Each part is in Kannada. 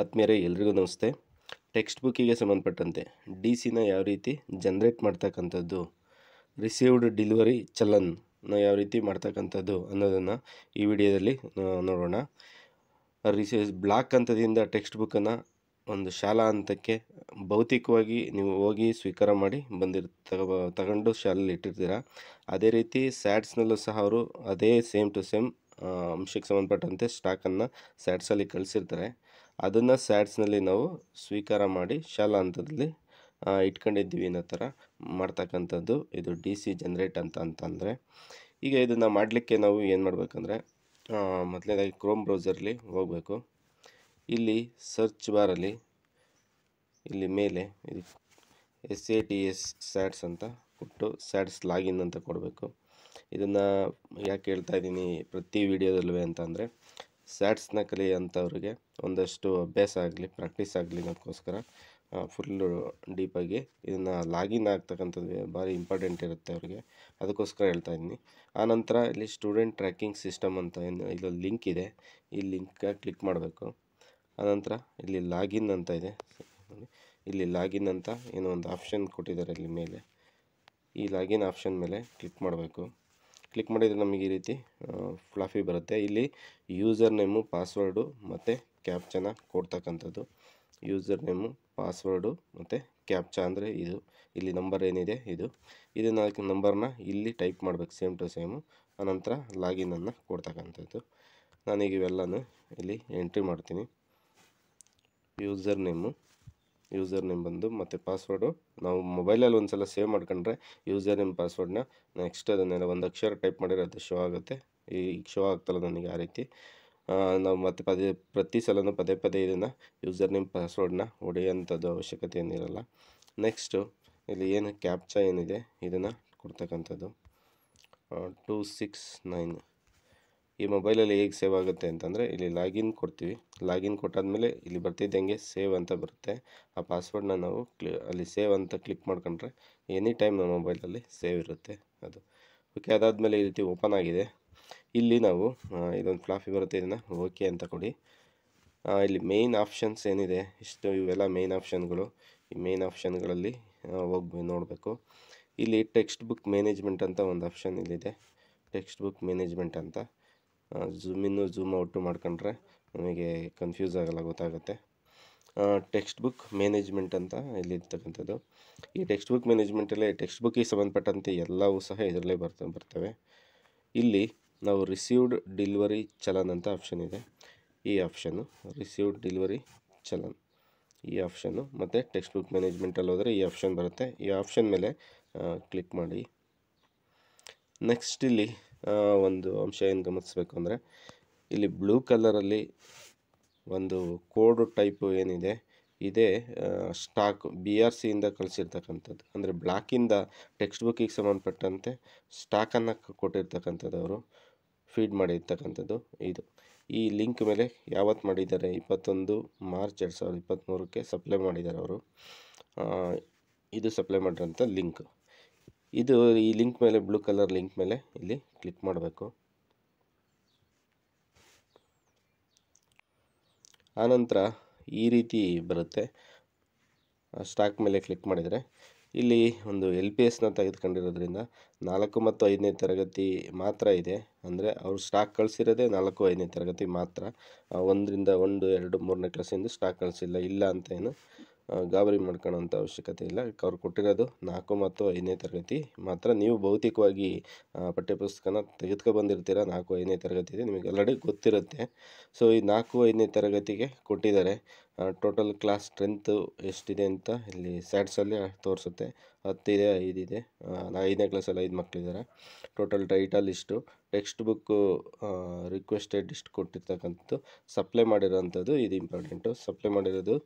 ಆತ್ಮೀಯರೇ ಎಲ್ರಿಗೂ ನಮಸ್ತೆ ಟೆಕ್ಸ್ಟ್ ಬುಕ್ಕಿಗೆ ಸಂಬಂಧಪಟ್ಟಂತೆ ಡಿ ಸಿನ ಯಾವ ರೀತಿ ಜನ್ರೇಟ್ ಮಾಡ್ತಕ್ಕಂಥದ್ದು ರಿಸೀವ್ಡ್ ಡಿಲಿವರಿ ಚಲನ್ ಯಾವ ರೀತಿ ಮಾಡ್ತಕ್ಕಂಥದ್ದು ಅನ್ನೋದನ್ನು ಈ ವಿಡಿಯೋದಲ್ಲಿ ನೋಡೋಣ ರಿಸೀವ್ ಬ್ಲಾಕ್ ಹಂತದಿಂದ ಟೆಕ್ಸ್ಟ್ ಬುಕ್ಕನ್ನು ಒಂದು ಶಾಲಾ ಹಂತಕ್ಕೆ ಭೌತಿಕವಾಗಿ ನೀವು ಹೋಗಿ ಸ್ವೀಕಾರ ಮಾಡಿ ಬಂದಿರ್ ತಗೊಂಡು ಶಾಲೆಯಲ್ಲಿ ಇಟ್ಟಿರ್ತೀರ ಅದೇ ರೀತಿ ಸ್ಯಾಡ್ಸ್ನಲ್ಲೂ ಸಹ ಅವರು ಅದೇ ಸೇಮ್ ಟು ಸೇಮ್ ಅಂಶಕ್ಕೆ ಸಂಬಂಧಪಟ್ಟಂತೆ ಸ್ಟಾಕನ್ನು ಸ್ಯಾಟ್ಸಲ್ಲಿ ಕಳಿಸಿರ್ತಾರೆ ಅದನ್ನು ಸ್ಯಾಡ್ಸ್ನಲ್ಲಿ ನಾವು ಸ್ವೀಕಾರ ಮಾಡಿ ಶಾಲಾ ಹಂತದಲ್ಲಿ ಇಟ್ಕೊಂಡಿದ್ದೀವಿ ಅನ್ನೋ ಥರ ಮಾಡ್ತಕ್ಕಂಥದ್ದು ಇದು ಡಿ ಸಿ ಜನ್ರೇಟ್ ಅಂತ ಅಂತಂದರೆ ಈಗ ಇದನ್ನು ಮಾಡಲಿಕ್ಕೆ ನಾವು ಏನು ಮಾಡಬೇಕಂದ್ರೆ ಮೊದಲನೇದಾಗಿ ಕ್ರೋಮ್ ಬ್ರೌಸರ್ಲಿ ಹೋಗಬೇಕು ಇಲ್ಲಿ ಸರ್ಚ್ ಬಾರಲ್ಲಿ ಇಲ್ಲಿ ಮೇಲೆ ಇದು S A T S SATS ಅಂತ ಕೊಟ್ಟು ಸ್ಯಾಟ್ಸ್ ಲಾಗಿನ್ ಅಂತ ಕೊಡಬೇಕು ಇದನ್ನು ಯಾಕೆ ಹೇಳ್ತಾ ಇದ್ದೀನಿ ಪ್ರತಿ ವೀಡಿಯೋದಲ್ಲೂ ಅಂತಂದರೆ ಸ್ಯಾಟ್ಸ್ನ ಕಲಿಯಂಥವ್ರಿಗೆ ಒಂದಷ್ಟು ಅಭ್ಯಾಸ ಆಗಲಿ ಪ್ರಾಕ್ಟೀಸ್ ಆಗಲಿ ಅದಕ್ಕೋಸ್ಕರ ಫುಲ್ಲು ಡೀಪಾಗಿ ಇದನ್ನು ಲಾಗಿನ್ ಆಗ್ತಕ್ಕಂಥದ್ದು ಭಾರಿ ಇಂಪಾರ್ಟೆಂಟ್ ಇರುತ್ತೆ ಅವ್ರಿಗೆ ಅದಕ್ಕೋಸ್ಕರ ಹೇಳ್ತಾ ಇದ್ದೀನಿ ಆನಂತರ ಇಲ್ಲಿ ಸ್ಟೂಡೆಂಟ್ ಟ್ರ್ಯಾಕಿಂಗ್ ಸಿಸ್ಟಮ್ ಅಂತ ಏನು ಇಲ್ಲೊಂದು ಲಿಂಕ್ ಇದೆ ಈ ಲಿಂಕ್ಗೆ ಕ್ಲಿಕ್ ಮಾಡಬೇಕು ಆನಂತರ ಇಲ್ಲಿ ಲಾಗಿನ್ ಅಂತ ಇದೆ ಇಲ್ಲಿ ಲಾಗಿನ್ ಅಂತ ಏನೋ ಒಂದು ಆಪ್ಷನ್ ಕೊಟ್ಟಿದ್ದಾರೆ ಇಲ್ಲಿ ಮೇಲೆ ಈ ಲಾಗಿನ್ ಆಪ್ಷನ್ ಮೇಲೆ ಕ್ಲಿಕ್ ಮಾಡಬೇಕು ಕ್ಲಿಕ್ ಮಾಡಿದರೆ ನಮಗೆ ಈ ರೀತಿ ಫ್ಲಾಫಿ ಬರುತ್ತೆ ಇಲ್ಲಿ ಯೂಸರ್ ನೇಮು ಪಾಸ್ವರ್ಡು ಮತ್ತು ಕ್ಯಾಪ್ಚನ ಕೊಡ್ತಕ್ಕಂಥದ್ದು ಯೂಸರ್ ನೇಮು ಪಾಸ್ವರ್ಡು ಮತ್ತು ಕ್ಯಾಪ್ಚಾ ಅಂದರೆ ಇದು ಇಲ್ಲಿ ನಂಬರ್ ಏನಿದೆ ಇದು ಇದು ನಾಲ್ಕು ನಂಬರ್ನ ಇಲ್ಲಿ ಟೈಪ್ ಮಾಡಬೇಕು ಸೇಮ್ ಟು ಸೇಮು ಆನಂತರ ಲಾಗಿನನ್ನು ಕೊಡ್ತಕ್ಕಂಥದ್ದು ನಾನೀಗ ಇವೆಲ್ಲನೂ ಇಲ್ಲಿ ಎಂಟ್ರಿ ಮಾಡ್ತೀನಿ ಯೂಸರ್ ನೇಮು ಯೂಸರ್ ನೇಮ್ ಬಂದು ಮತ್ತು ಪಾಸ್ವರ್ಡು ನಾವು ಮೊಬೈಲಲ್ಲಿ ಒಂದು ಸಲ ಸೇವ್ ಮಾಡ್ಕೊಂಡ್ರೆ ಯೂಸರ್ ನೇಮ್ ಪಾಸ್ವರ್ಡ್ನ ನೆಕ್ಸ್ಟ್ ಅದನ್ನೆಲ್ಲ ಒಂದು ಅಕ್ಷರ ಟೈಪ್ ಮಾಡಿದ್ರೆ ಅದು ಶೋ ಆಗುತ್ತೆ ಈಗ ಶೋ ಆಗ್ತಲ್ಲ ನನಗೆ ಆ ರೀತಿ ನಾವು ಮತ್ತೆ ಪದೇ ಪ್ರತಿ ಸಲನೂ ಪದೇ ಪದೇ ಇದನ್ನು ಯೂಸರ್ ನೇಮ್ ಪಾಸ್ವರ್ಡನ್ನ ಹೊಡೆಯೋಂಥದ್ದು ಅವಶ್ಯಕತೆ ಏನಿರಲ್ಲ ನೆಕ್ಸ್ಟು ಇಲ್ಲಿ ಏನು ಕ್ಯಾಪ್ಚಾ ಏನಿದೆ ಇದನ್ನು ಕೊಡ್ತಕ್ಕಂಥದ್ದು ಟೂ ಸಿಕ್ಸ್ ನೈನ್ ಈ ಮೊಬೈಲಲ್ಲಿ ಹೇಗೆ ಸೇವ್ ಆಗುತ್ತೆ ಅಂತಂದರೆ ಇಲ್ಲಿ ಲಾಗಿನ್ ಕೊಡ್ತೀವಿ ಲಾಗಿನ್ ಕೊಟ್ಟಾದಮೇಲೆ ಇಲ್ಲಿ ಬರ್ತಿದ್ದಂಗೆ ಸೇವ್ ಅಂತ ಬರುತ್ತೆ ಆ ಪಾಸ್ವರ್ಡ್ನ ನಾವು ಕ್ಲಿ ಅಲ್ಲಿ ಸೇವ್ ಅಂತ ಕ್ಲಿಕ್ ಮಾಡ್ಕೊಂಡ್ರೆ ಎನಿ ಟೈಮ್ ನಮ್ಮ ಮೊಬೈಲಲ್ಲಿ ಸೇವ್ ಇರುತ್ತೆ ಅದು ಓಕೆ ಅದಾದಮೇಲೆ ಈ ರೀತಿ ಓಪನ್ ಆಗಿದೆ ಇಲ್ಲಿ ನಾವು ಇದೊಂದು ಫ್ಲಾಫಿ ಬರುತ್ತೆ ಇದನ್ನು ಓಕೆ ಅಂತ ಕೊಡಿ ಇಲ್ಲಿ ಮೇಯ್ನ್ ಆಪ್ಷನ್ಸ್ ಏನಿದೆ ಇಷ್ಟು ಇವೆಲ್ಲ ಮೇಯ್ನ್ ಆಪ್ಷನ್ಗಳು ಈ ಮೇಯ್ನ್ ಆಪ್ಷನ್ಗಳಲ್ಲಿ ಹೋಗಿ ನೋಡಬೇಕು ಇಲ್ಲಿ ಟೆಕ್ಸ್ಟ್ ಬುಕ್ ಮ್ಯಾನೇಜ್ಮೆಂಟ್ ಅಂತ ಒಂದು ಆಪ್ಷನ್ ಇಲ್ಲಿದೆ ಟೆಕ್ಸ್ಟ್ ಬುಕ್ ಮ್ಯಾನೇಜ್ಮೆಂಟ್ ಅಂತ ಇನ್ನು ಝೂಮ್ ಔಟು ಮಾಡ್ಕೊಂಡ್ರೆ ನಮಗೆ ಕನ್ಫ್ಯೂಸ್ ಆಗಲ್ಲ ಗೊತ್ತಾಗುತ್ತೆ ಟೆಕ್ಸ್ಟ್ ಬುಕ್ ಮ್ಯಾನೇಜ್ಮೆಂಟ್ ಅಂತ ಇಲ್ಲಿರ್ತಕ್ಕಂಥದ್ದು ಈ ಟೆಕ್ಸ್ಟ್ ಬುಕ್ ಮ್ಯಾನೇಜ್ಮೆಂಟಲ್ಲಿ ಟೆಕ್ಸ್ಟ್ ಬುಕ್ಕಿಗೆ ಸಂಬಂಧಪಟ್ಟಂತೆ ಎಲ್ಲವೂ ಸಹ ಇದರಲ್ಲೇ ಬರ್ತ ಬರ್ತವೆ ಇಲ್ಲಿ ನಾವು ರಿಸೀವ್ಡ್ ಡಿಲ್ವರಿ ಚಲನ್ ಅಂತ ಆಪ್ಷನ್ ಇದೆ ಈ ಆಪ್ಷನ್ನು ರಿಸೀವ್ಡ್ ಡಿಲ್ವರಿ ಚಲನ್ ಈ ಆಪ್ಷನ್ನು ಮತ್ತು ಟೆಕ್ಸ್ಟ್ ಬುಕ್ ಮ್ಯಾನೇಜ್ಮೆಂಟಲ್ಲಿ ಹೋದರೆ ಈ ಆಪ್ಷನ್ ಬರುತ್ತೆ ಈ ಆಪ್ಷನ್ ಮೇಲೆ ಕ್ಲಿಕ್ ಮಾಡಿ ನೆಕ್ಸ್ಟ್ ಇಲ್ಲಿ ಒಂದು ಅಂಶ ಏನು ಗಮನಿಸಬೇಕು ಅಂದರೆ ಇಲ್ಲಿ ಬ್ಲೂ ಕಲರಲ್ಲಿ ಒಂದು ಕೋಡ್ ಟೈಪ್ ಏನಿದೆ ಇದೇ ಸ್ಟಾಕ್ ಬಿ ಆರ್ ಸಿಯಿಂದ ಕಳಿಸಿರ್ತಕ್ಕಂಥದ್ದು ಅಂದರೆ ಬ್ಲ್ಯಾಕಿಂದ ಟೆಕ್ಸ್ಟ್ ಬುಕ್ಕಿಗೆ ಸಂಬಂಧಪಟ್ಟಂತೆ ಸ್ಟಾಕನ್ನು ಕೊಟ್ಟಿರ್ತಕ್ಕಂಥದ್ದು ಅವರು ಫೀಡ್ ಮಾಡಿರ್ತಕ್ಕಂಥದ್ದು ಇದು ಈ ಲಿಂಕ್ ಮೇಲೆ ಯಾವತ್ತು ಮಾಡಿದ್ದಾರೆ ಇಪ್ಪತ್ತೊಂದು ಮಾರ್ಚ್ ಎರಡು ಸಾವಿರದ ಇಪ್ಪತ್ತ್ಮೂರಕ್ಕೆ ಸಪ್ಲೈ ಮಾಡಿದ್ದಾರೆ ಅವರು ಇದು ಸಪ್ಲೈ ಮಾಡಿರೋಂಥ ಲಿಂಕ್ ಇದು ಈ ಲಿಂಕ್ ಮೇಲೆ ಬ್ಲೂ ಕಲರ್ ಲಿಂಕ್ ಮೇಲೆ ಇಲ್ಲಿ ಕ್ಲಿಕ್ ಮಾಡಬೇಕು ಆನಂತರ ಈ ರೀತಿ ಬರುತ್ತೆ ಸ್ಟಾಕ್ ಮೇಲೆ ಕ್ಲಿಕ್ ಮಾಡಿದರೆ ಇಲ್ಲಿ ಒಂದು ಎಲ್ ಪಿ ಎಸ್ನ ತೆಗೆದುಕೊಂಡಿರೋದ್ರಿಂದ ನಾಲ್ಕು ಮತ್ತು ಐದನೇ ತರಗತಿ ಮಾತ್ರ ಇದೆ ಅಂದರೆ ಅವರು ಸ್ಟಾಕ್ ಕಳಿಸಿರೋದೇ ನಾಲ್ಕು ಐದನೇ ತರಗತಿ ಮಾತ್ರ ಒಂದರಿಂದ ಒಂದು ಎರಡು ಮೂರನೇ ಕ್ಲಾಸಿಂದ ಸ್ಟಾಕ್ ಕಳಿಸಿಲ್ಲ ಇಲ್ಲ ಅಂತ ಏನು ಗಾಬರಿ ಮಾಡ್ಕೊಳ್ಳೋಂಥ ಅವಶ್ಯಕತೆ ಇಲ್ಲ ಅವ್ರು ಕೊಟ್ಟಿರೋದು ನಾಲ್ಕು ಮತ್ತು ಐದನೇ ತರಗತಿ ಮಾತ್ರ ನೀವು ಭೌತಿಕವಾಗಿ ಪಠ್ಯಪುಸ್ತಕನ ತೆಗೆದುಕೊ ಬಂದಿರ್ತೀರ ನಾಲ್ಕು ಐದನೇ ತರಗತಿಗೆ ನಿಮಗೆ ಆಲ್ರೆಡಿ ಗೊತ್ತಿರುತ್ತೆ ಸೊ ಈ ನಾಲ್ಕು ಐದನೇ ತರಗತಿಗೆ ಕೊಟ್ಟಿದ್ದಾರೆ ಟೋಟಲ್ ಕ್ಲಾಸ್ ಸ್ಟ್ರೆಂತ್ ಎಷ್ಟಿದೆ ಅಂತ ಇಲ್ಲಿ ಸ್ಯಾಟ್ಸಲ್ಲಿ ತೋರಿಸುತ್ತೆ ಹತ್ತಿದೆ ಐದಿದೆ ಐದನೇ ಕ್ಲಾಸಲ್ಲಿ ಐದು ಮಕ್ಕಳಿದ್ದಾರೆ ಟೋಟಲ್ ಟೈಟಲ್ ಇಷ್ಟು ಟೆಕ್ಸ್ಟ್ ಬುಕ್ಕು ರಿಕ್ವೆಸ್ಟೆಡ್ ಇಷ್ಟು ಕೊಟ್ಟಿರ್ತಕ್ಕಂಥದ್ದು ಸಪ್ಲೈ ಮಾಡಿರೋಂಥದ್ದು ಇದು ಇಂಪಾರ್ಟೆಂಟು ಸಪ್ಲೈ ಮಾಡಿರೋದು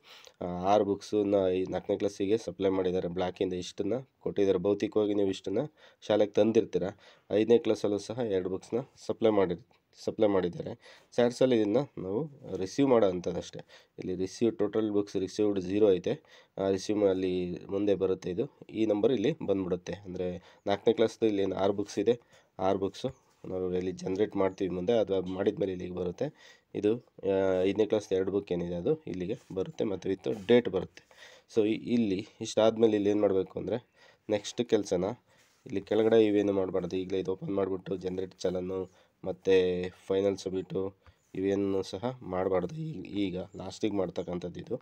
ಆರು ಬುಕ್ಸನ್ನ ಈ ನಾಲ್ಕನೇ ಕ್ಲಾಸಿಗೆ ಸಪ್ಲೈ ಮಾಡಿದ್ದಾರೆ ಬ್ಲ್ಯಾಕಿಂದ ಇಷ್ಟನ್ನು ಕೊಟ್ಟಿದ್ದಾರೆ ಭೌತಿಕವಾಗಿ ನೀವು ಇಷ್ಟನ್ನು ಶಾಲೆಗೆ ತಂದಿರ್ತೀರ ಐದನೇ ಕ್ಲಾಸಲ್ಲೂ ಸಹ ಎರಡು ಬುಕ್ಸ್ನ ಸಪ್ಲೈ ಮಾಡಿರ್ತೀವಿ ಸಪ್ಲೈ ಮಾಡಿದ್ದಾರೆ ಸ್ಯಾಟ್ಸಲ್ಲಿ ಇದನ್ನು ನಾವು ರಿಸೀವ್ ಮಾಡೋ ಅಂಥದ್ದಷ್ಟೇ ಇಲ್ಲಿ receive total books received zero ಐತೆ ಆ ರಿಸೀವ್ ಅಲ್ಲಿ ಮುಂದೆ ಬರುತ್ತೆ ಇದು ಈ ನಂಬರ್ ಇಲ್ಲಿ ಬಂದ್ಬಿಡುತ್ತೆ ಅಂದರೆ ನಾಲ್ಕನೇ ಕ್ಲಾಸ್ದು ಇಲ್ಲಿ ಏನು ಆರು ಬುಕ್ಸ್ ಇದೆ ಆರು ಬುಕ್ಸು ನಾವು ಇಲ್ಲಿ ಜನ್ರೇಟ್ ಮಾಡ್ತೀವಿ ಮುಂದೆ ಅಥವಾ ಮಾಡಿದ ಮೇಲೆ ಇಲ್ಲಿಗೆ ಬರುತ್ತೆ ಇದು ಐದನೇ ಕ್ಲಾಸ್ ಎರಡು ಬುಕ್ ಏನಿದೆ ಅದು ಇಲ್ಲಿಗೆ ಬರುತ್ತೆ ಮತ್ತು ವಿತ್ ಡೇಟ್ ಬರುತ್ತೆ ಸೊ ಇಲ್ಲಿ ಇಷ್ಟಾದಮೇಲೆ ಇಲ್ಲಿ ಏನು ಮಾಡಬೇಕು ಅಂದರೆ ನೆಕ್ಸ್ಟ್ ಕೆಲಸನ ಇಲ್ಲಿ ಕೆಳಗಡೆ ಇವೇನು ಮಾಡಬಾರ್ದು ಈಗಲೇ ಇದು ಓಪನ್ ಮಾಡಿಬಿಟ್ಟು ಜನ್ರೇಟ್ ಚಲನ್ನು ಮತ್ತು ಫೈನಲ್ ಸಬ್ಮಿಟು ಇವೇನು ಸಹ ಮಾಡಬಾರ್ದು ಈಗ ಲಾಸ್ಟಿಗೆ ಮಾಡ್ತಕ್ಕಂಥದ್ದು ಇದು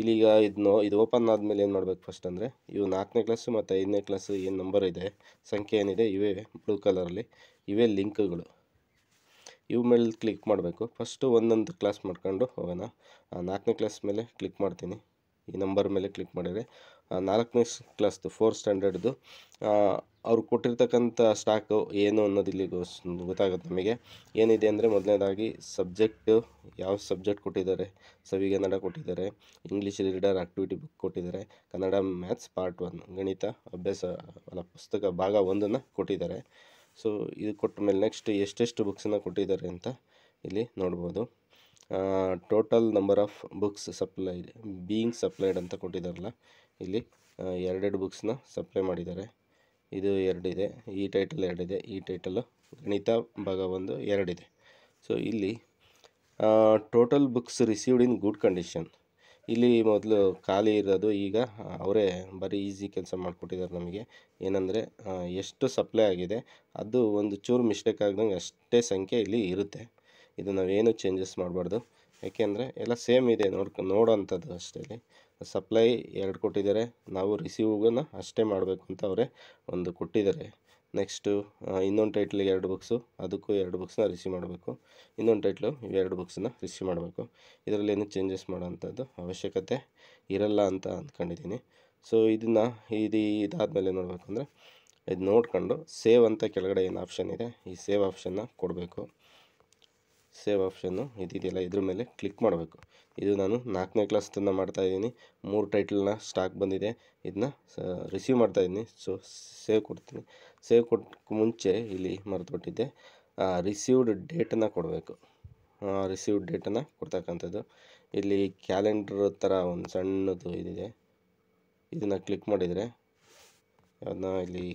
ಇಲ್ಲಿಗ ಇದನ್ನೋ ಇದು ಓಪನ್ ಆದಮೇಲೆ ಏನು ಮಾಡಬೇಕು ಫಸ್ಟ್ ಅಂದರೆ ಇವು ನಾಲ್ಕನೇ ಕ್ಲಾಸು ಮತ್ತು ಐದನೇ ಕ್ಲಾಸು ಏನು ನಂಬರ್ ಇದೆ ಸಂಖ್ಯೆ ಏನಿದೆ ಇವೇ ಬ್ಲೂ ಕಲರಲ್ಲಿ ಇವೇ ಲಿಂಕ್ಗಳು ಇವು ಮೇಲೆ ಕ್ಲಿಕ್ ಮಾಡಬೇಕು ಫಸ್ಟು ಒಂದೊಂದು ಕ್ಲಾಸ್ ಮಾಡ್ಕೊಂಡು ಹೋಗೋಣ ನಾಲ್ಕನೇ ಕ್ಲಾಸ್ ಮೇಲೆ ಕ್ಲಿಕ್ ಮಾಡ್ತೀನಿ ಈ ನಂಬರ್ ಮೇಲೆ ಕ್ಲಿಕ್ ಮಾಡಿದರೆ ನಾಲ್ಕನೇ ಕ್ಲಾಸ್ದು ಫೋರ್ ಸ್ಟ್ಯಾಂಡರ್ಡ್ದು ಅವರು ಕೊಟ್ಟಿರ್ತಕ್ಕಂಥ ಸ್ಟಾಕು ಏನು ಅನ್ನೋದು ಇಲ್ಲಿ ಗೊತ್ತಾಗುತ್ತೆ ನಮಗೆ ಏನಿದೆ ಅಂದರೆ ಮೊದಲನೇದಾಗಿ ಸಬ್ಜೆಕ್ಟು ಯಾವ ಸಬ್ಜೆಕ್ಟ್ ಕೊಟ್ಟಿದ್ದಾರೆ ಸವಿ ಕನ್ನಡ ಕೊಟ್ಟಿದ್ದಾರೆ ಇಂಗ್ಲೀಷ್ ರೀಡರ್ ಆಕ್ಟಿವಿಟಿ ಬುಕ್ ಕೊಟ್ಟಿದ್ದಾರೆ ಕನ್ನಡ ಮ್ಯಾಥ್ಸ್ ಪಾರ್ಟ್ ಒನ್ ಗಣಿತ ಅಭ್ಯಾಸ ಅಲ್ಲ ಪುಸ್ತಕ ಭಾಗ ಒಂದನ್ನು ಕೊಟ್ಟಿದ್ದಾರೆ ಸೊ ಇದು ಕೊಟ್ಟ ಮೇಲೆ ನೆಕ್ಸ್ಟ್ ಎಷ್ಟೆಷ್ಟು ಬುಕ್ಸನ್ನು ಕೊಟ್ಟಿದ್ದಾರೆ ಅಂತ ಇಲ್ಲಿ ನೋಡ್ಬೋದು total number of books supply being supplied ಅಂತ ಕೊಟ್ಟಿದ್ದಾರಲ್ಲ ಇಲ್ಲಿ ಎರಡೆರಡು ಬುಕ್ಸ್ನ ಸಪ್ಲೈ ಮಾಡಿದ್ದಾರೆ ಇದು ಎರಡಿದೆ ಈ ಟೈಟಲ್ ಎರಡಿದೆ ಈ ಟೈಟಲು ಗಣಿತ ಭಾಗ ಒಂದು ಎರಡಿದೆ ಸೊ ಇಲ್ಲಿ total books received in good condition ಇಲ್ಲಿ ಮೊದಲು ಖಾಲಿ ಇರೋದು ಈಗ ಅವರೇ ಬರೀ ಈಸಿ ಕೆಲಸ ಮಾಡಿಕೊಟ್ಟಿದ್ದಾರೆ ನಮಗೆ ಏನಂದರೆ ಎಷ್ಟು ಸಪ್ಲೈ ಆಗಿದೆ ಅದು ಒಂದು ಚೂರು ಮಿಸ್ಟೇಕ್ ಆಗ್ದಂಗೆ ಅಷ್ಟೇ ಸಂಖ್ಯೆ ಇಲ್ಲಿ ಇರುತ್ತೆ ಇದು ನಾವೇನು ಚೇಂಜಸ್ ಮಾಡಬಾರ್ದು ಯಾಕೆಂದರೆ ಎಲ್ಲ ಸೇಮ್ ಇದೆ ನೋಡ್ಕೊ ನೋಡೋವಂಥದ್ದು ಅಷ್ಟೇ ಸಪ್ಲೈ ಎರಡು ಕೊಟ್ಟಿದ್ದಾರೆ ನಾವು ರಿಸೀವ್ಗೂ ಅಷ್ಟೇ ಮಾಡಬೇಕು ಅಂತ ಅವರೇ ಒಂದು ಕೊಟ್ಟಿದ್ದಾರೆ ನೆಕ್ಸ್ಟು ಇನ್ನೊಂದು ಟೈಟ್ಲಿಗೆ ಎರಡು ಬುಕ್ಸು ಅದಕ್ಕೂ ಎರಡು ಬುಕ್ಸ್ನ ರಿಸೀವ್ ಮಾಡಬೇಕು ಇನ್ನೊಂದು ಟೈಟ್ಲು ಇವೆರಡು ಬುಕ್ಸನ್ನ ರಿಸೀವ್ ಮಾಡಬೇಕು ಇದರಲ್ಲಿ ಏನು ಚೇಂಜಸ್ ಮಾಡೋವಂಥದ್ದು ಅವಶ್ಯಕತೆ ಇರಲ್ಲ ಅಂತ ಅಂದ್ಕೊಂಡಿದ್ದೀನಿ ಸೊ ಇದನ್ನು ಇದು ಇದಾದಮೇಲೆ ನೋಡಬೇಕು ಅಂದರೆ ಇದು ನೋಡ್ಕೊಂಡು ಸೇವ್ ಅಂತ ಕೆಳಗಡೆ ಏನು ಆಪ್ಷನ್ ಇದೆ ಈ ಸೇವ್ ಆಪ್ಷನ್ನ ಕೊಡಬೇಕು ಸೇವ್ ಆಪ್ಷನ್ನು ಇದೆಯಲ್ಲ ಇದ್ರ ಮೇಲೆ ಕ್ಲಿಕ್ ಮಾಡಬೇಕು ಇದು ನಾನು ನಾಲ್ಕನೇ ಕ್ಲಾಸ್ ತನ್ನ ಮಾಡ್ತಾ ಇದ್ದೀನಿ ಮೂರು ಟೈಟಲ್ನ ಸ್ಟಾಕ್ ಬಂದಿದೆ ಇದನ್ನ ರಿಸೀವ್ ಮಾಡ್ತಾ ಇದ್ದೀನಿ ಸೊ ಸೇವ್ ಕೊಡ್ತೀನಿ ಸೇವ್ ಕೊಟ್ಟು ಮುಂಚೆ ಇಲ್ಲಿ ಮರೆತುಬಿಟ್ಟಿದ್ದೆ ರಿಸೀವ್ಡ್ ಡೇಟನ್ನು ಕೊಡಬೇಕು ರಿಸೀವ್ಡ್ ಡೇಟನ್ನು ಕೊಡ್ತಕ್ಕಂಥದ್ದು ಇಲ್ಲಿ ಕ್ಯಾಲೆಂಡರ್ ಥರ ಒಂದು ಸಣ್ಣದು ಇದಿದೆ ಇದನ್ನು ಕ್ಲಿಕ್ ಮಾಡಿದರೆ ಅದನ್ನ ಇಲ್ಲಿ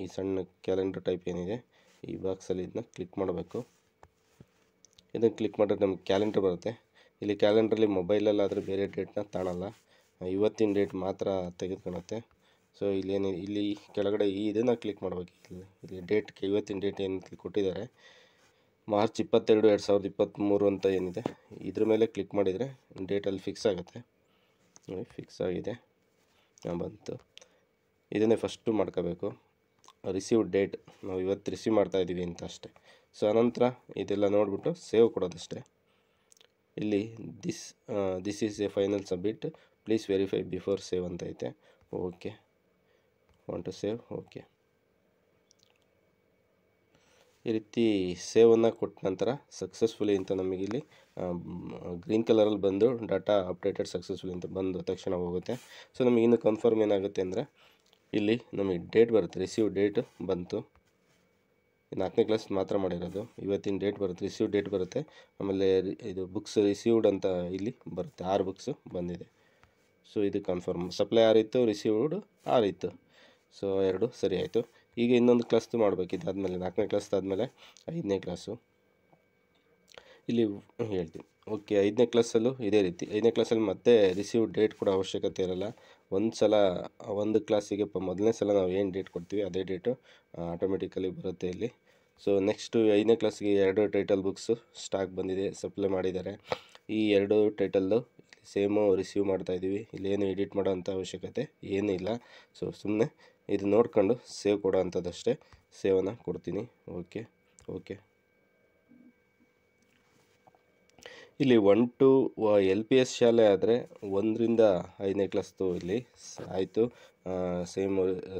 ಈ ಸಣ್ಣ ಕ್ಯಾಲೆಂಡರ್ ಟೈಪ್ ಏನಿದೆ ಈ ಬಾಕ್ಸಲ್ಲಿ ಇದನ್ನ ಕ್ಲಿಕ್ ಮಾಡಬೇಕು ಇದನ್ನು ಕ್ಲಿಕ್ ಮಾಡಿದ್ರೆ ನಮ್ಗೆ ಕ್ಯಾಲೆಂಡ್ರ್ ಬರುತ್ತೆ ಇಲ್ಲಿ ಕ್ಯಾಲೆಂಡ್ರಲ್ಲಿ ಮೊಬೈಲಲ್ಲಾದರೆ ಬೇರೆ ಡೇಟ್ನ ತಾಣಲ್ಲ ಇವತ್ತಿನ ಡೇಟ್ ಮಾತ್ರ ತೆಗೆದುಕೊಳ್ಳುತ್ತೆ ಸೊ ಇಲ್ಲೇನು ಇಲ್ಲಿ ಕೆಳಗಡೆ ಈ ಇದನ್ನು ಕ್ಲಿಕ್ ಮಾಡಬೇಕು ಇಲ್ಲಿ ಇಲ್ಲಿ ಡೇಟ್ ಇವತ್ತಿನ ಡೇಟ್ ಏನು ಕೊಟ್ಟಿದ್ದಾರೆ ಮಾರ್ಚ್ ಇಪ್ಪತ್ತೆರಡು ಎರಡು ಸಾವಿರದ ಇಪ್ಪತ್ತ್ಮೂರು ಅಂತ ಏನಿದೆ ಇದ್ರ ಮೇಲೆ ಕ್ಲಿಕ್ ಮಾಡಿದರೆ ಡೇಟಲ್ಲಿ ಫಿಕ್ಸ್ ಆಗುತ್ತೆ ಫಿಕ್ಸ್ ಆಗಿದೆ ಬಂತು ಇದನ್ನೇ ಫಸ್ಟು ಮಾಡ್ಕೋಬೇಕು ರಿಸೀವ್ ಡೇಟ್ ನಾವು ಇವತ್ತು ರಿಸೀವ್ ಮಾಡ್ತಾ ಇದ್ದೀವಿ ಅಂತ ಅಷ್ಟೇ ಸೊ ಅನಂತರ ಇದೆಲ್ಲ ನೋಡಿಬಿಟ್ಟು ಸೇವ್ ಕೊಡೋದಷ್ಟೇ ಇಲ್ಲಿ this this is a final submit please verify before save ಅಂತ ಐತೆ okay want to save okay ಈ ರೀತಿ ಸೇವನ್ನು ಕೊಟ್ಟ ನಂತರ ಸಕ್ಸಸ್ಫುಲಿ ಅಂತ ನಮಗಿಲ್ಲಿ ಗ್ರೀನ್ ಕಲರಲ್ಲಿ ಬಂದು ಡಾಟಾ ಅಪ್ಡೇಟೆಡ್ ಸಕ್ಸಸ್ಫುಲಿ ಅಂತ ಬಂದ ತಕ್ಷಣ ಹೋಗುತ್ತೆ ಸೊ ನಮಗೆ ಇನ್ನು ಕನ್ಫರ್ಮ್ ಏನಾಗುತ್ತೆ ಅಂದರೆ ಇಲ್ಲಿ ನಮಗೆ ಡೇಟ್ ಬರುತ್ತೆ ರಿಸೀವ್ ಡೇಟ್ ಬಂತು ನಾಲ್ಕನೇ ಕ್ಲಾಸ್ ಮಾತ್ರ ಮಾಡಿರೋದು ಇವತ್ತಿನ ಡೇಟ್ ಬರುತ್ತೆ ರಿಸೀವ್ ಡೇಟ್ ಬರುತ್ತೆ ಆಮೇಲೆ ಇದು ಬುಕ್ಸ್ ರಿಸೀವ್ಡ್ ಅಂತ ಇಲ್ಲಿ ಬರುತ್ತೆ ಆರು ಬುಕ್ಸು ಬಂದಿದೆ ಸೊ ಇದು ಕನ್ಫರ್ಮ್ ಸಪ್ಲೈ ಆರಿತ್ತು ರಿಸೀವ್ಡ್ ಆರಿತ್ತು ಸೊ ಎರಡು ಸರಿ ಆಯಿತು ಈಗ ಇನ್ನೊಂದು ಕ್ಲಾಸ್ದು ಮಾಡಬೇಕಿತ್ತು ಆದಮೇಲೆ ನಾಲ್ಕನೇ ಆದಮೇಲೆ ಐದನೇ ಕ್ಲಾಸು ಇಲ್ಲಿ ಹೇಳ್ತೀನಿ ಓಕೆ ಐದನೇ ಕ್ಲಾಸಲ್ಲೂ ಇದೇ ರೀತಿ ಐದನೇ ಕ್ಲಾಸಲ್ಲಿ ಮತ್ತೆ ರಿಸೀವ್ ಡೇಟ್ ಕೂಡ ಅವಶ್ಯಕತೆ ಇರಲ್ಲ ಒಂದು ಸಲ ಒಂದು ಕ್ಲಾಸಿಗೆ ಪ ಮೊದಲನೇ ಸಲ ನಾವು ಏನು ಡೇಟ್ ಕೊಡ್ತೀವಿ ಅದೇ ಡೇಟು ಆಟೋಮೆಟಿಕಲಿ ಬರುತ್ತೆ ಇಲ್ಲಿ ಸೊ ನೆಕ್ಸ್ಟು ಐದನೇ ಕ್ಲಾಸಿಗೆ ಎರಡು ಟೈಟಲ್ ಬುಕ್ಸು ಸ್ಟಾಕ್ ಬಂದಿದೆ ಸಪ್ಲೈ ಮಾಡಿದ್ದಾರೆ ಈ ಎರಡು ಟೈಟಲ್ಲು ಸೇಮು ರಿಸೀವ್ ಮಾಡ್ತಾ ಇದ್ದೀವಿ ಇಲ್ಲೇನು ಎಡಿಟ್ ಮಾಡೋವಂಥ ಅವಶ್ಯಕತೆ ಏನೂ ಇಲ್ಲ ಸೊ ಸುಮ್ಮನೆ ಇದು ನೋಡ್ಕೊಂಡು ಸೇವ್ ಕೊಡೋ ಅಂಥದ್ದಷ್ಟೇ ಸೇವನ್ನು ಕೊಡ್ತೀನಿ ಓಕೆ ಓಕೆ ಇಲ್ಲಿ one to L P S ಶಾಲೆ ಆದರೆ ಒಂದರಿಂದ ಐದನೇ ಕ್ಲಾಸ್ದು ಇಲ್ಲಿ ಆಯಿತು ಸೇಮ್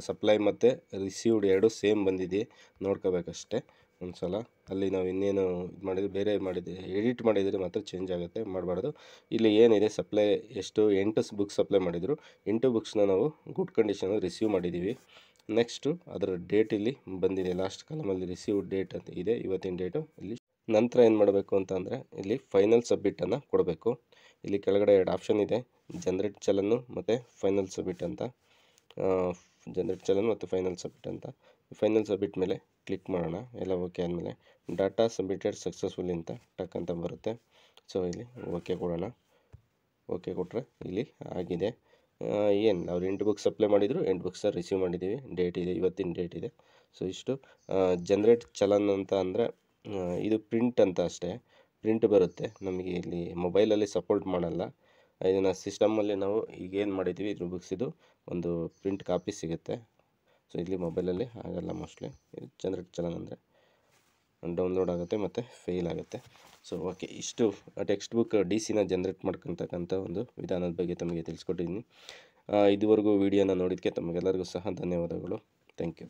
ಸಪ್ಲೈ ಮತ್ತು ರಿಸೀವ್ಡ್ ಎರಡು ಸೇಮ್ ಬಂದಿದೆ ನೋಡ್ಕೋಬೇಕಷ್ಟೆ ಒಂದು ಸಲ ಅಲ್ಲಿ ನಾವು ಇನ್ನೇನು ಇದು ಮಾಡಿದರೆ ಬೇರೆ ಮಾಡಿದ್ವಿ ಎಡಿಟ್ ಮಾಡಿದರೆ ಮಾತ್ರ ಚೇಂಜ್ ಆಗುತ್ತೆ ಮಾಡಬಾರ್ದು ಇಲ್ಲಿ ಏನಿದೆ ಸಪ್ಲೈ ಎಷ್ಟು ಎಂಟು ಬುಕ್ಸ್ ಸಪ್ಲೈ ಮಾಡಿದರು ಎಂಟು ಬುಕ್ಸ್ನ ನಾವು ಗುಡ್ ಕಂಡೀಷನಲ್ಲಿ ರಿಸೀವ್ ಮಾಡಿದ್ದೀವಿ ನೆಕ್ಸ್ಟು ಅದರ ಡೇಟ್ ಇಲ್ಲಿ ಬಂದಿದೆ ಲಾಸ್ಟ್ ಕಾಲಮಲ್ಲಿ ರಿಸೀವ್ ಡೇಟ್ ಅಂತ ಇದೆ ಇವತ್ತಿನ ಡೇಟು ಇಲ್ಲಿ ನಂತರ ಏನು ಮಾಡಬೇಕು ಅಂತ ಅಂದರೆ ಇಲ್ಲಿ ಫೈನಲ್ ಸಬ್ಮಿಟನ್ನು ಕೊಡಬೇಕು ಇಲ್ಲಿ ಕೆಳಗಡೆ ಎರಡು ಆಪ್ಷನ್ ಇದೆ ಜನ್ರೇಟ್ ಚಲನ್ನು ಮತ್ತು ಫೈನಲ್ ಸಬ್ಮಿಟ್ ಅಂತ ಜನ್ರೇಟ್ ಚಲನ್ ಮತ್ತು ಫೈನಲ್ ಸಬ್ಮಿಟ್ ಅಂತ ಫೈನಲ್ ಸಬ್ಮಿಟ್ ಮೇಲೆ ಕ್ಲಿಕ್ ಮಾಡೋಣ ಎಲ್ಲ ಓಕೆ ಆದಮೇಲೆ ಡಾಟಾ ಸಬ್ಮಿಟೆಡ್ ಸಕ್ಸಸ್ಫುಲ್ ಅಂತ ಟಕ್ ಅಂತ ಬರುತ್ತೆ ಸೊ ಇಲ್ಲಿ ಓಕೆ ಕೊಡೋಣ ಓಕೆ ಕೊಟ್ಟರೆ ಇಲ್ಲಿ ಆಗಿದೆ ಏನು ಅವ್ರು ಎಂಟು ಬುಕ್ಸ್ ಸಪ್ಲೈ ಮಾಡಿದರು ಎಂಟು ಬುಕ್ಸ್ ರಿಸೀವ್ ಮಾಡಿದ್ದೀವಿ ಡೇಟ್ ಇದೆ ಇವತ್ತಿನ ಡೇಟ್ ಇದೆ ಸೊ ಇಷ್ಟು ಜನ್ರೇಟ್ ಚಲನ್ ಅಂತ ಅಂದರೆ ಇದು ಪ್ರಿಂಟ್ ಅಂತ ಅಷ್ಟೇ ಪ್ರಿಂಟ್ ಬರುತ್ತೆ ನಮಗೆ ಇಲ್ಲಿ ಮೊಬೈಲಲ್ಲಿ ಸಪೋರ್ಟ್ ಮಾಡಲ್ಲ ಇದನ್ನು ಸಿಸ್ಟಮಲ್ಲಿ ನಾವು ಈಗ ಏನು ಮಾಡಿದ್ದೀವಿ ಇದ್ರ ಬುಕ್ಸಿದು ಒಂದು ಪ್ರಿಂಟ್ ಕಾಪಿ ಸಿಗುತ್ತೆ ಸೊ ಇಲ್ಲಿ ಮೊಬೈಲಲ್ಲಿ ಆಗಲ್ಲ ಮೋಸ್ಟ್ಲಿ ಇದು ಚಂದ್ರ ಚಲನ್ ಅಂದರೆ ಡೌನ್ಲೋಡ್ ಆಗುತ್ತೆ ಮತ್ತು ಫೇಲ್ ಆಗುತ್ತೆ ಸೊ ಓಕೆ ಇಷ್ಟು ಟೆಕ್ಸ್ಟ್ ಬುಕ್ ಡಿ ಸಿನ ಜನ್ರೇಟ್ ಮಾಡ್ಕೊತಕ್ಕಂಥ ಒಂದು ವಿಧಾನದ ಬಗ್ಗೆ ತಮಗೆ ತಿಳಿಸ್ಕೊಟ್ಟಿದ್ದೀನಿ ಇದುವರೆಗೂ ವಿಡಿಯೋನ ನೋಡಿದ್ದಕ್ಕೆ ತಮಗೆಲ್ಲರಿಗೂ ಸಹ ಧನ್ಯವಾದಗಳು ಥ್ಯಾಂಕ್ ಯು